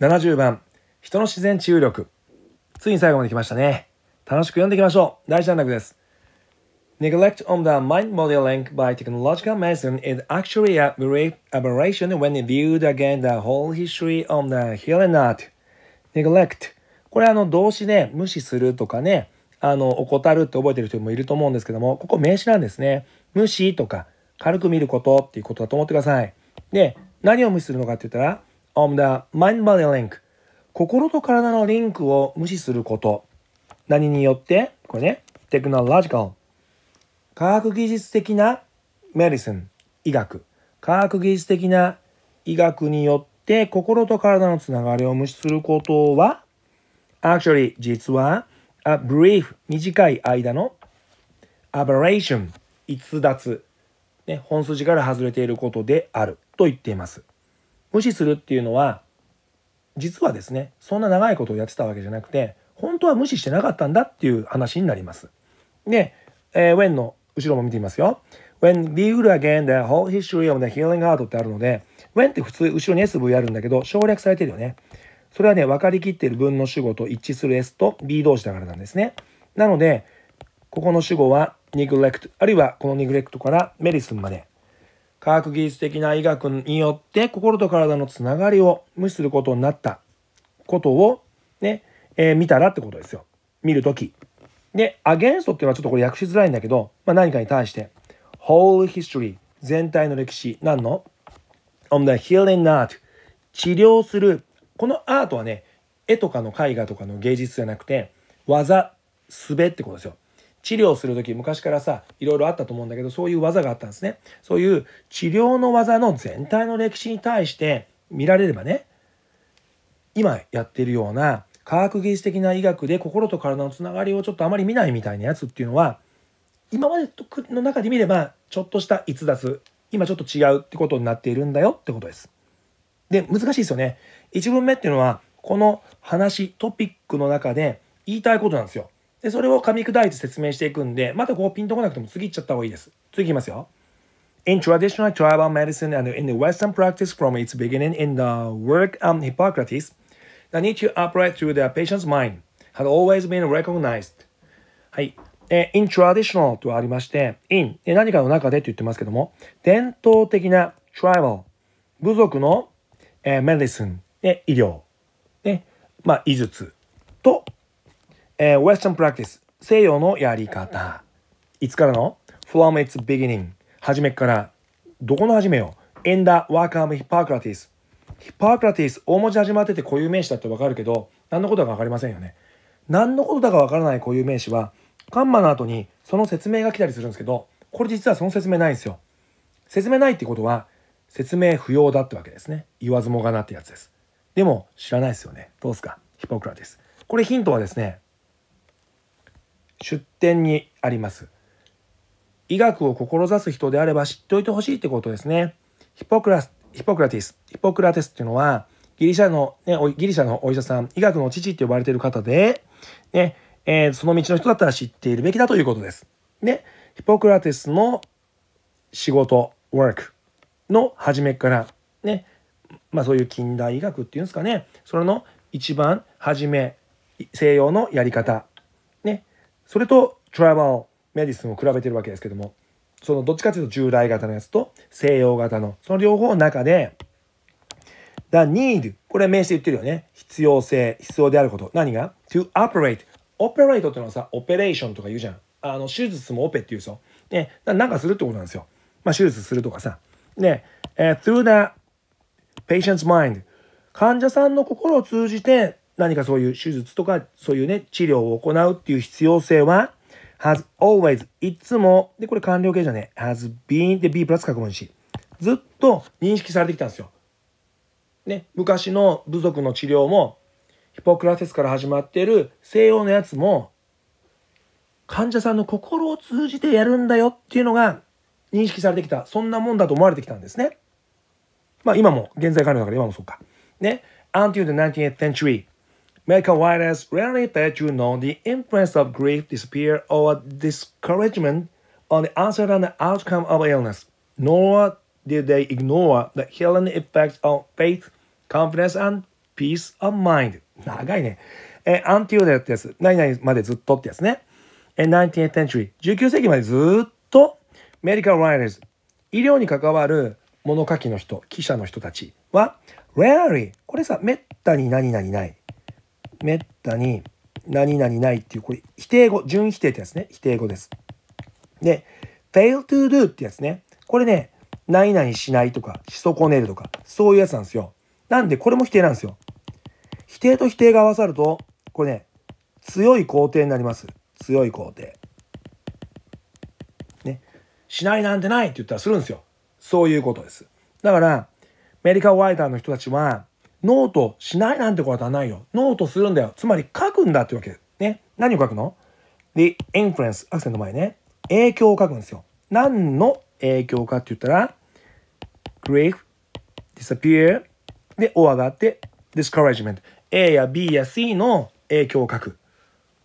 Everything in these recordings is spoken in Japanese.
70番、人の自然治癒力。ついに最後まで来ましたね。楽しく読んでいきましょう。第一段落です。Neglect on the mind-body link by technological medicine is actually a great aberration when viewed again the whole history of the healing art. Neglect これあの動詞で無視するとかね、あの、怠るって覚えてる人もいると思うんですけども、ここ名詞なんですね。無視とか、軽く見ることっていうことだと思ってください。で、何を無視するのかって言ったら、on the mind-body link 心と体のリンクを無視すること何によってこれねテクノロジカル科学技術的なメディ i ン医学科学技術的な医学によって心と体のつながりを無視することは actually 実は a brief 短い間の aberration 逸脱、ね、本筋から外れていることであると言っています無視するっていうのは実はですねそんな長いことをやってたわけじゃなくて本当は無視してなかったんだっていう話になります。で、えー、When の後ろも見てみますよ。When we will again the whole history of the healing art ってあるので When って普通後ろに SV あるんだけど省略されてるよね。それはね分かりきっている文の主語と一致する S と B 同士だからなんですね。なのでここの主語は neglect あるいはこの neglect からメリスンまで科学技術的な医学によって心と体のつながりを無視することになったことをね、えー、見たらってことですよ。見るとき。で、アゲンストっていうのはちょっとこれ訳しづらいんだけど、まあ、何かに対して、whole history 全体の歴史、何の ?on the healing art 治療する。このアートはね、絵とかの絵画とかの芸術じゃなくて、技、術ってことですよ。治療する時昔からさいろいろあったと思うんだけどそういう技があったんですねそういう治療の技の全体の歴史に対して見られればね今やってるような科学技術的な医学で心と体のつながりをちょっとあまり見ないみたいなやつっていうのは今までの中で見ればちょっとした逸脱今ちょっと違うってことになっているんだよってことです。で難しいですよね。1文目っていうのはこの話トピックの中で言いたいことなんですよ。で、それを噛み砕いて説明していくんで、またこうピンとこなくても次行っちゃった方がいいです。次行きますよ。In traditional tribal medicine and in the Western practice from its beginning in the work of Hippocrates, the need to o p e r a to e t h r u g h the patient's mind had always been recognized. はい。え in traditional とありまして、in え何かの中でって言ってますけども、伝統的な tribal 部族の、えー、medicine え医療、ね、まあ、医術とえー、Western practice 西洋のやり方いつからの ?from its beginning 初めからどこの始めよ in the work of Hippocrates p o c r ラティス大文字始まってて固有名詞だってわかるけど何のことだか分かりませんよね何のことだかわからない固有名詞はカンマの後にその説明が来たりするんですけどこれ実はその説明ないんですよ説明ないってことは説明不要だってわけですね言わずもがなってやつですでも知らないですよねどうすかヒポクラティスこれヒントはですね出典にあります。医学を志す人であれば知っておいてほしいってことですね。ヒポクラス、ヒポクラティス、ヒポクラテスっていうのは、ギリシャの、ね、ギリシャのお医者さん、医学の父って呼ばれている方で、ね、えー、その道の人だったら知っているべきだということです。で、ヒポクラテスの仕事、ワークの初めから、ね、まあそういう近代医学っていうんですかね、それの一番初め、西洋のやり方それとトラマーメディスンを比べてるわけですけどもそのどっちかというと従来型のやつと西洋型のその両方の中で The need これ名詞で言ってるよね必要性必要であること何が To operate オペレー e っていうのはさオペレーションとか言うじゃんあの手術もオペっていうぞ、ね、なんかするってことなんですよ、まあ、手術するとかさで、えー、Through the patient's mind 患者さんの心を通じて何かそういう手術とか、そういうね、治療を行うっていう必要性は、has always いつも、で、これ完了形じゃね、has been で B プラス過去し、ずっと認識されてきたんですよ。ね、昔の部族の治療も、ヒポクラテスから始まってる西洋のやつも、患者さんの心を通じてやるんだよっていうのが認識されてきた、そんなもんだと思われてきたんですね。まあ今も、現在完了だから今もそうか。ね。Until the 19th century, Make a witness rarely that you know the influence of grief, despair, or discouragement on the uncertain outcome of illness, nor did they ignore the healing effects o f faith, confidence, and peace of mind. 長いね。えー、until that です。何々までずっとってやつね。えー、19th century。19世紀までずっと、メディカル・ワイヤーズ。医療に関わる物書きの人、記者の人たちは、rarely。これさ、めったに何々ない。めったに何々ないっていう、これ否定語、準否定ってやつね。否定語です。で、fail to do ってやつね。これね、何々しないとか、し損ねるとか、そういうやつなんですよ。なんで、これも否定なんですよ。否定と否定が合わさると、これね、強い肯定になります。強い肯定。ね。しないなんてないって言ったらするんですよ。そういうことです。だから、メディカルワイターの人たちは、ノートしないなんてことはないよ。ノートするんだよ。つまり書くんだってわけ。ね。何を書くの ?the influence アクセント前ね。影響を書くんですよ。何の影響かって言ったら、grief, disappear, で、or があって、discouragement。A や B や C の影響を書く。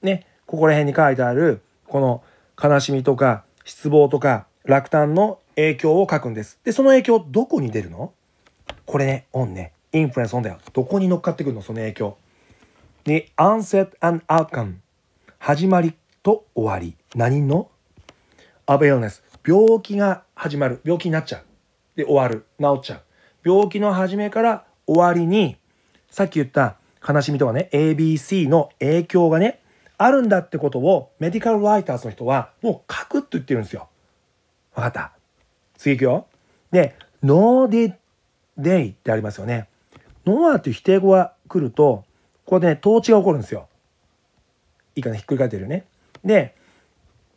ね。ここら辺に書いてある、この悲しみとか失望とか落胆の影響を書くんです。で、その影響どこに出るのこれね、オンね。インフルエンスだよ。どこに乗っかってくるのその影響。で、onset and outcome。始まりと終わり。何のアベ a r e ス。病気が始まる。病気になっちゃう。で、終わる。治っちゃう。病気の始めから終わりに、さっき言った悲しみとかね、ABC の影響がね、あるんだってことをメディカルライターズの人はもう書くって言ってるんですよ。わかった。次行くよ。で、ノーディデイってありますよね。ノアっていう否定語が来ると、ここで、ね、統治が起こるんですよ。いいかな、ひっくり返ってるよね。で、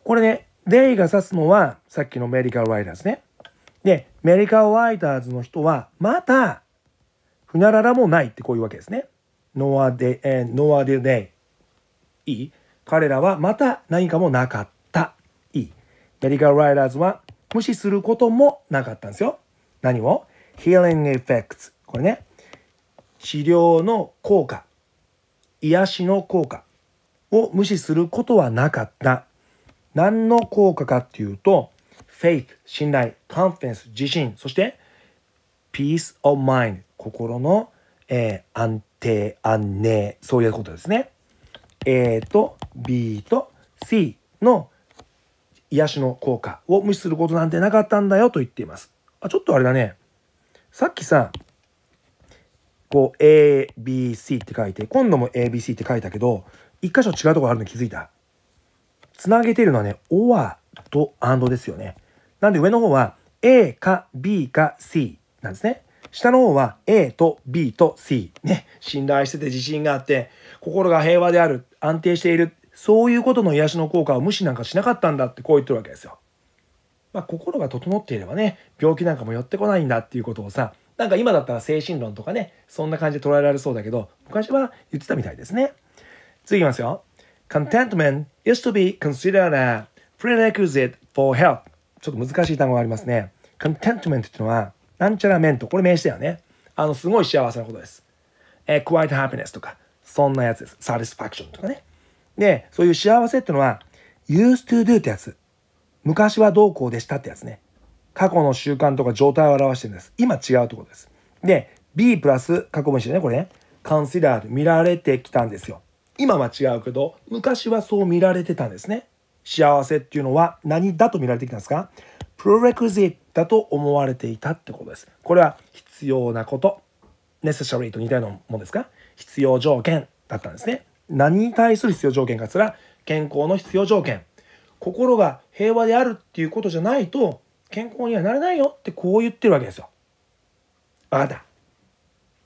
これね、イが指すのは、さっきのメディカルライダーズね。で、メディカルライダーズの人は、また、ふなららもないってこういうわけですね。ノアで、えノアでデイ。いい彼らはまた何かもなかった。いい。メディカルライダーズは無視することもなかったんですよ。何を ?healing effects。これね。治療の効果癒しの効果を無視することはなかった何の効果かっていうとフェイク、信頼コンフェンス、自信そしてピース・オ e マイン心の、えー、安定安寧そういうことですね A と B と C の癒しの効果を無視することなんてなかったんだよと言っていますあちょっとあれだねさっきさこう ABC って書いて今度も ABC って書いたけど一箇所違うとこあるの気づいたつなげてるのはね OR と AND ですよねなんで上の方は A か B か C なんですね下の方は A と B と C ね信頼してて自信があって心が平和である安定しているそういうことの癒しの効果を無視なんかしなかったんだってこう言ってるわけですよまあ、心が整っていればね病気なんかも寄ってこないんだっていうことをさなんか今だったら精神論とかね、そんな感じで捉えられそうだけど、昔は言ってたみたいですね。次いきますよ。contentment is to be considered a prerequisite for health. ちょっと難しい単語がありますね。contentment っていうのは、なんちゃらメント。これ名詞だよね。あの、すごい幸せなことです。えー、quiet happiness とか、そんなやつです。satisfaction とかね。で、そういう幸せってのは、used to do ってやつ。昔はどうこうでしたってやつね。過去の習慣とか状態を表してるんです。今違うところです。で、B プラス過去分詞だね、これね。considered 見られてきたんですよ。今は違うけど、昔はそう見られてたんですね。幸せっていうのは何だと見られてきたんですか p r レ r e q u i s i t e だと思われていたってことです。これは必要なこと。necessary と似たようなものですか必要条件だったんですね。何に対する必要条件かつら健康の必要条件。心が平和であるっていうことじゃないと健康にはなれないよってこう言ってるわけですよ。わかった。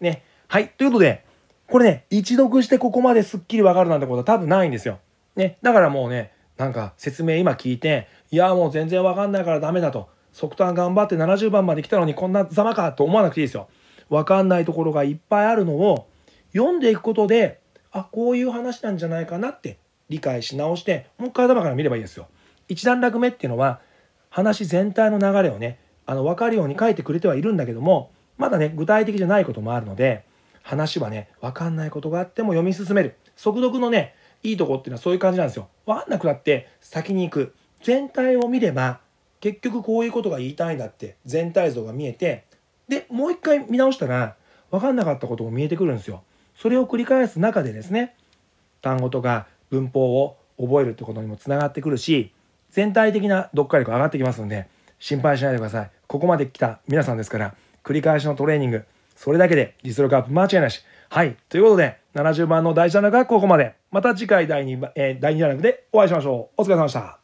ね。はい。ということで、これね、一読してここまですっきりわかるなんてことは多分ないんですよ。ね。だからもうね、なんか説明今聞いて、いやもう全然わかんないからダメだと。即端頑張って70番まで来たのにこんなざまかと思わなくていいですよ。わかんないところがいっぱいあるのを読んでいくことで、あ、こういう話なんじゃないかなって理解し直して、もう一回頭から見ればいいですよ。一段落目っていうのは、話全体の流れをねあの分かるように書いてくれてはいるんだけどもまだね具体的じゃないこともあるので話はね分かんないことがあっても読み進める速読のねいいとこっていうのはそういう感じなんですよ分かんなくなって先に行く全体を見れば結局こういうことが言いたいんだって全体像が見えてでもう一回見直したら分かんなかったことも見えてくるんですよそれを繰り返す中でですね単語とか文法を覚えるってことにもつながってくるし全体的な読解力上がってきますので、心配しないでください。ここまで来た皆さんですから、繰り返しのトレーニング、それだけで実力アップ間違いなし。はい。ということで、70番の大事なのはここまで。また次回第2、え第2段落でお会いしましょう。お疲れ様でした。